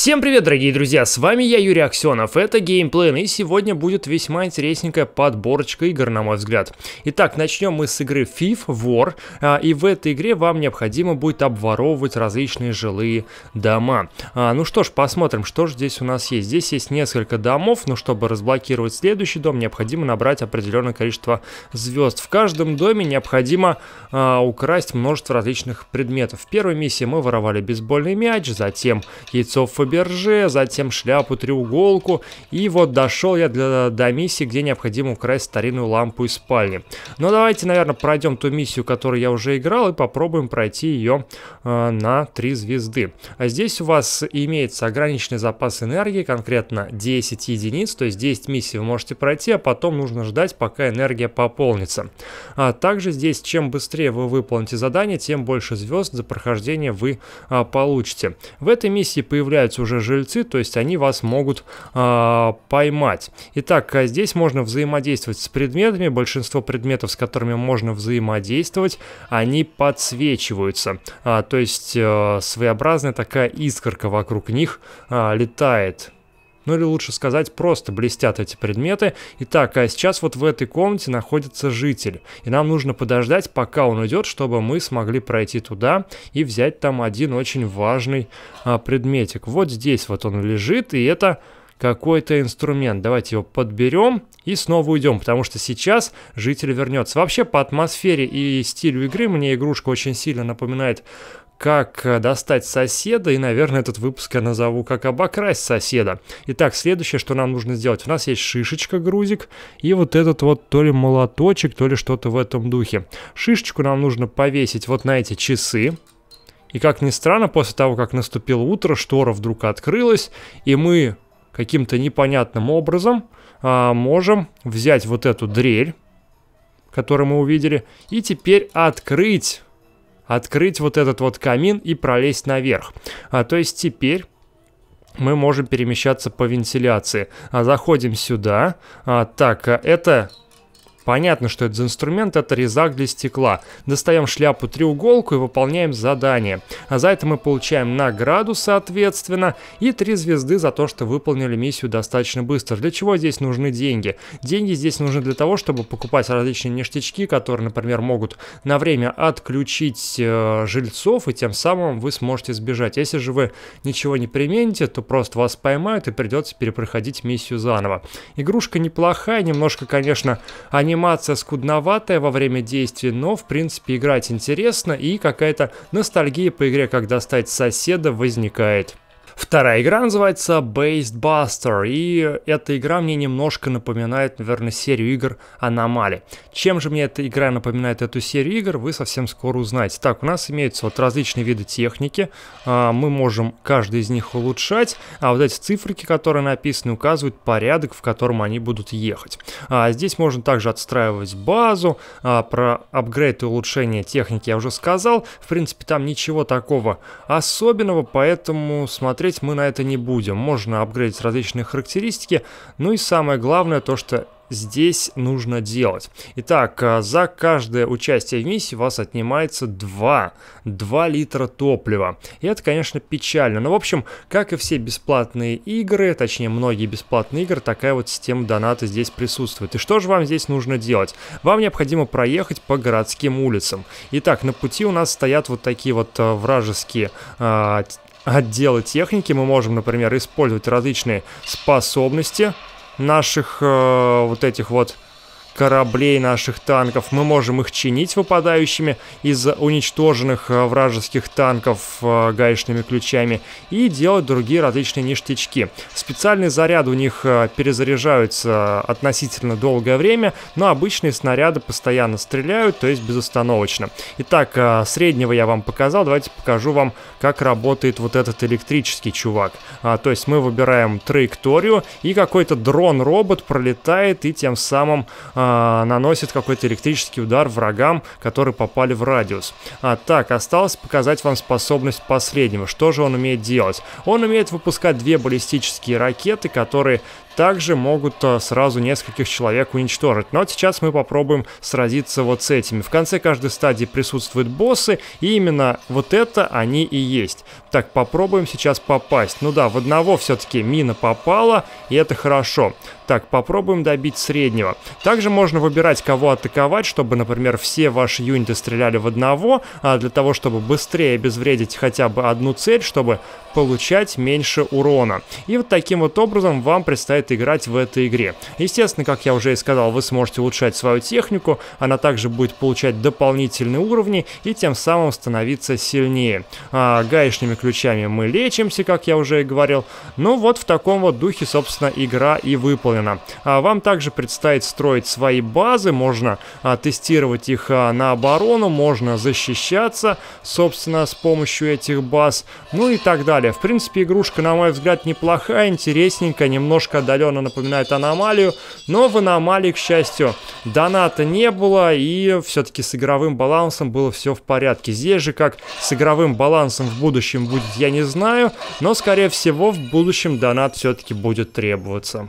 Всем привет, дорогие друзья, с вами я, Юрий Аксенов, это Геймплейн, и сегодня будет весьма интересненькая подборочка игр, на мой взгляд. Итак, начнем мы с игры FIF War, а, и в этой игре вам необходимо будет обворовывать различные жилые дома. А, ну что ж, посмотрим, что же здесь у нас есть. Здесь есть несколько домов, но чтобы разблокировать следующий дом, необходимо набрать определенное количество звезд. В каждом доме необходимо а, украсть множество различных предметов. В первой миссии мы воровали бейсбольный мяч, затем яйцо фабрики, Фаберже, затем шляпу-треуголку, и вот дошел я для, до миссии, где необходимо украсть старинную лампу из спальни. Но ну, давайте, наверное, пройдем ту миссию, которую я уже играл, и попробуем пройти ее э, на 3 звезды. А здесь у вас имеется ограниченный запас энергии, конкретно 10 единиц, то есть 10 миссий вы можете пройти, а потом нужно ждать, пока энергия пополнится. А также здесь, чем быстрее вы выполните задание, тем больше звезд за прохождение вы а, получите. В этой миссии появляются здесь уже жильцы, то есть они вас могут э, поймать. Итак, а здесь можно взаимодействовать с предметами. Большинство предметов, с которыми можно взаимодействовать, они подсвечиваются. А, то есть э, своеобразная такая искорка вокруг них э, летает ну или лучше сказать, просто блестят эти предметы. Итак, а сейчас вот в этой комнате находится житель, и нам нужно подождать, пока он уйдет, чтобы мы смогли пройти туда и взять там один очень важный а, предметик. Вот здесь вот он лежит, и это какой-то инструмент. Давайте его подберем и снова уйдем, потому что сейчас житель вернется. Вообще по атмосфере и стилю игры мне игрушка очень сильно напоминает как э, достать соседа, и, наверное, этот выпуск я назову как обокрасть соседа. Итак, следующее, что нам нужно сделать. У нас есть шишечка грузик, и вот этот вот то ли молоточек, то ли что-то в этом духе. Шишечку нам нужно повесить вот на эти часы. И как ни странно, после того, как наступило утро, штора вдруг открылась, и мы каким-то непонятным образом а, можем взять вот эту дрель, которую мы увидели, и теперь открыть открыть вот этот вот камин и пролезть наверх. А, то есть теперь мы можем перемещаться по вентиляции. А заходим сюда. А, так, а это Понятно, что этот инструмент, это резак для стекла. Достаем шляпу-треуголку и выполняем задание. А за это мы получаем награду, соответственно, и три звезды за то, что выполнили миссию достаточно быстро. Для чего здесь нужны деньги? Деньги здесь нужны для того, чтобы покупать различные ништячки, которые, например, могут на время отключить э, жильцов, и тем самым вы сможете сбежать. Если же вы ничего не примените, то просто вас поймают и придется перепроходить миссию заново. Игрушка неплохая, немножко, конечно, они анимация скудноватая во время действий, но в принципе играть интересно и какая-то ностальгия по игре, как достать соседа, возникает. Вторая игра называется Based Buster, и эта игра мне немножко напоминает, наверное, серию игр Аномали. Чем же мне эта игра напоминает эту серию игр, вы совсем скоро узнаете. Так, у нас имеются вот различные виды техники, а, мы можем каждый из них улучшать, а вот эти цифры, которые написаны, указывают порядок, в котором они будут ехать. А здесь можно также отстраивать базу, а, про апгрейд и улучшение техники я уже сказал, в принципе, там ничего такого особенного, поэтому смотрите смотреть мы на это не будем. Можно апгрейдить различные характеристики, ну и самое главное то, что здесь нужно делать. Итак, э, за каждое участие в миссии у вас отнимается 2, 2 литра топлива. И это, конечно, печально. Но, в общем, как и все бесплатные игры, точнее, многие бесплатные игры, такая вот система доната здесь присутствует. И что же вам здесь нужно делать? Вам необходимо проехать по городским улицам. Итак, на пути у нас стоят вот такие вот э, вражеские э, отделы техники мы можем, например, использовать различные способности наших э, вот этих вот кораблей наших танков. Мы можем их чинить выпадающими из уничтоженных э, вражеских танков э, гаечными ключами и делать другие различные ништячки. Специальные заряды у них э, перезаряжаются относительно долгое время, но обычные снаряды постоянно стреляют, то есть безостановочно. Итак, среднего я вам показал, давайте покажу вам, как работает вот этот электрический чувак. А, то есть мы выбираем траекторию, и какой-то дрон-робот пролетает и тем самым а, а, наносит какой-то электрический удар врагам, которые попали в радиус. А так, осталось показать вам способность последнего. Что же он умеет делать? Он умеет выпускать две баллистические ракеты, которые также могут э, сразу нескольких человек уничтожить. Но сейчас мы попробуем сразиться вот с этими. В конце каждой стадии присутствуют боссы, и именно вот это они и есть. Так, попробуем сейчас попасть. Ну да, в одного все-таки мина попала, и это хорошо. Так, попробуем добить среднего. Также можно выбирать, кого атаковать, чтобы, например, все ваши юниты стреляли в одного, а для того, чтобы быстрее обезвредить хотя бы одну цель, чтобы получать меньше урона. И вот таким вот образом вам предстоит мешает играть в этой игре. Естественно, как я уже и сказал, вы сможете улучшать свою технику, она также будет получать дополнительные уровни и тем самым становиться сильнее. А, гаечными ключами мы лечимся, как я уже и говорил. Ну вот в таком вот духе, собственно, игра и выполнена. А, вам также предстоит строить свои базы, можно а, тестировать их а, на оборону, можно защищаться, собственно, с помощью этих баз, ну и так далее. В принципе, игрушка, на мой взгляд, неплохая, интересненькая, немножко отдает отдаленно напоминает аномалию, но в аномалии, к счастью, доната не было, и все-таки с игровым балансом было все в порядке. Здесь же, как с игровым балансом в будущем будет, я не знаю, но, скорее всего, в будущем донат все-таки будет требоваться.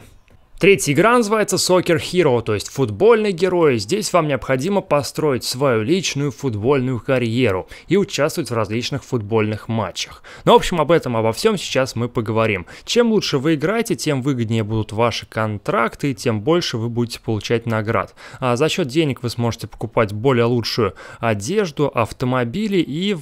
Третья игра называется Soccer Hero, то есть футбольный герой. Здесь вам необходимо построить свою личную футбольную карьеру и участвовать в различных футбольных матчах. Ну, в общем, об этом, обо всем сейчас мы поговорим. Чем лучше вы играете, тем выгоднее будут ваши контракты, и тем больше вы будете получать наград. А за счет денег вы сможете покупать более лучшую одежду, автомобили и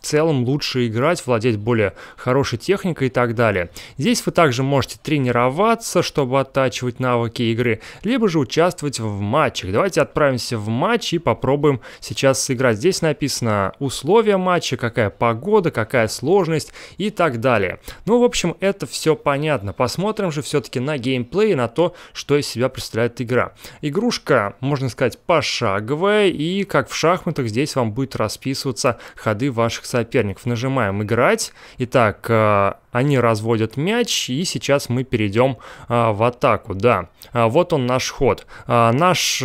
в целом лучше играть, владеть более хорошей техникой и так далее. Здесь вы также можете тренироваться, чтобы оттачивать навыки игры, либо же участвовать в матчах. Давайте отправимся в матч и попробуем сейчас сыграть. Здесь написано условия матча, какая погода, какая сложность и так далее. Ну, в общем, это все понятно. Посмотрим же все-таки на геймплей и на то, что из себя представляет игра. Игрушка, можно сказать, пошаговая, и как в шахматах, здесь вам будет расписываться ходы ваших соперников. Нажимаем «Играть». Итак, э, они разводят мяч, и сейчас мы перейдем э, в атаку. Да, э, вот он наш ход. Наш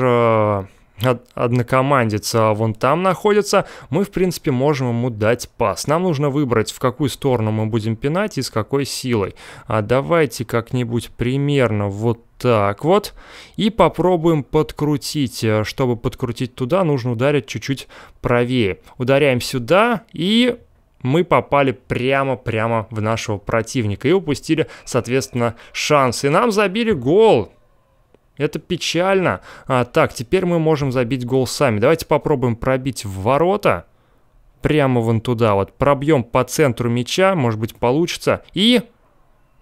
однокомандец вон там находится, мы, в принципе, можем ему дать пас. Нам нужно выбрать, в какую сторону мы будем пинать и с какой силой. А давайте как-нибудь примерно вот так вот. И попробуем подкрутить. Э, чтобы подкрутить туда, нужно ударить чуть-чуть правее. Ударяем сюда и мы попали прямо-прямо в нашего противника и упустили, соответственно, шанс. И нам забили гол. Это печально. А, так, теперь мы можем забить гол сами. Давайте попробуем пробить в ворота. Прямо вон туда вот. Пробьем по центру мяча, может быть получится. И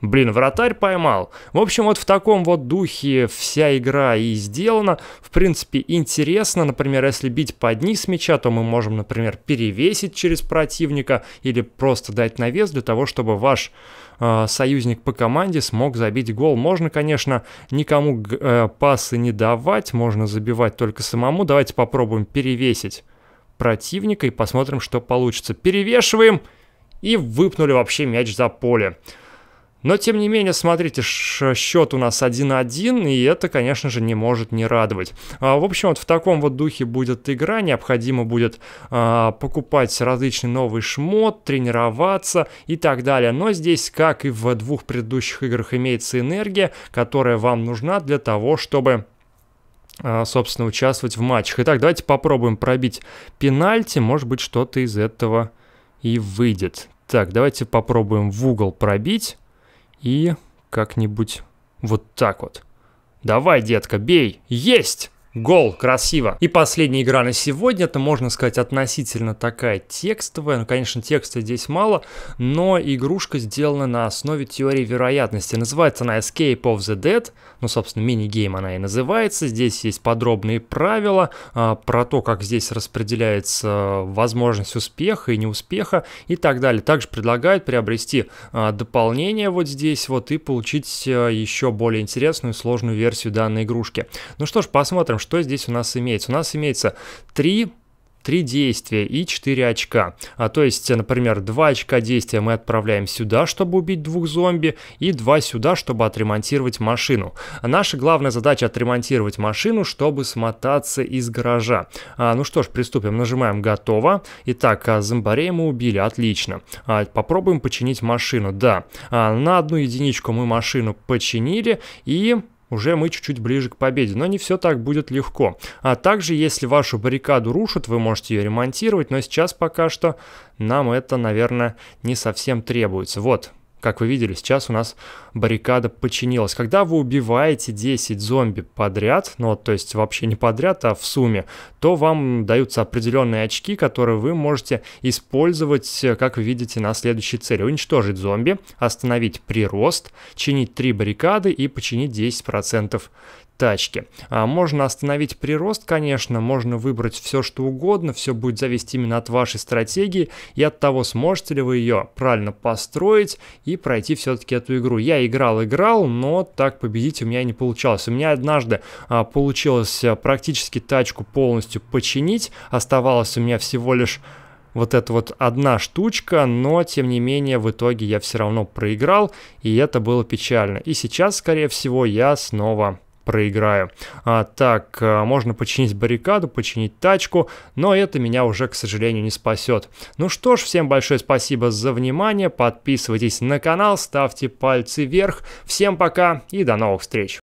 Блин, вратарь поймал. В общем, вот в таком вот духе вся игра и сделана. В принципе, интересно, например, если бить под низ мяча, то мы можем, например, перевесить через противника или просто дать навес для того, чтобы ваш э, союзник по команде смог забить гол. Можно, конечно, никому э, пасы не давать, можно забивать только самому. Давайте попробуем перевесить противника и посмотрим, что получится. Перевешиваем и выпнули вообще мяч за поле. Но, тем не менее, смотрите, счет у нас 1-1, и это, конечно же, не может не радовать. А, в общем, вот в таком вот духе будет игра, необходимо будет а, покупать различный новый шмот, тренироваться и так далее. Но здесь, как и в двух предыдущих играх, имеется энергия, которая вам нужна для того, чтобы а, собственно, участвовать в матчах. Итак, давайте попробуем пробить пенальти. Может быть, что-то из этого и выйдет. Так, давайте попробуем в угол пробить и как-нибудь вот так вот. «Давай, детка, бей! Есть!» Гол, красиво. И последняя игра на сегодня, это, можно сказать, относительно такая текстовая. Ну, конечно, текста здесь мало, но игрушка сделана на основе теории вероятности. Называется она Escape of the Dead, ну, собственно, мини-гейм она и называется. Здесь есть подробные правила а, про то, как здесь распределяется а, возможность успеха и неуспеха и так далее. Также предлагают приобрести а, дополнение вот здесь вот и получить а, еще более интересную и сложную версию данной игрушки. Ну что ж, посмотрим, что здесь у нас имеется? У нас имеется три три действия и 4 очка. А то есть, например, 2 очка действия мы отправляем сюда, чтобы убить двух зомби, и 2 сюда, чтобы отремонтировать машину. А наша главная задача отремонтировать машину, чтобы смотаться из гаража. А, ну что ж, приступим. Нажимаем «Готово». Итак, а, зомбарей мы убили, отлично. А, попробуем починить машину, да. А, на одну единичку мы машину починили, и уже мы чуть-чуть ближе к победе. Но не все так будет легко. А также, если вашу баррикаду рушат, вы можете ее ремонтировать, но сейчас пока что нам это, наверное, не совсем требуется. Вот, как вы видели, сейчас у нас баррикада починилась. Когда вы убиваете 10 зомби подряд, ну то есть вообще не подряд, а в сумме, то вам даются определенные очки, которые вы можете использовать, э, как вы видите, на следующей цели. Уничтожить зомби, остановить прирост, чинить 3 баррикады и починить 10% тачки. А, можно остановить прирост, конечно, можно выбрать все, что угодно, все будет зависеть именно от вашей стратегии и от того, сможете ли вы ее правильно построить и пройти все-таки эту игру. Я играл-играл, но так победить у меня не получалось. У меня однажды а, получилось э, практически тачку полностью починить, оставалось у меня всего лишь вот эта вот одна штучка, но тем не менее в итоге я все равно проиграл, и это было печально. И сейчас, скорее всего, я снова проиграю. А, так, э, можно починить баррикаду, починить тачку, но это меня уже, к сожалению, не спасет. Ну что ж, всем большое спасибо за внимание, подписывайтесь на канал, ставьте пальцы вверх, всем пока и до новых встреч!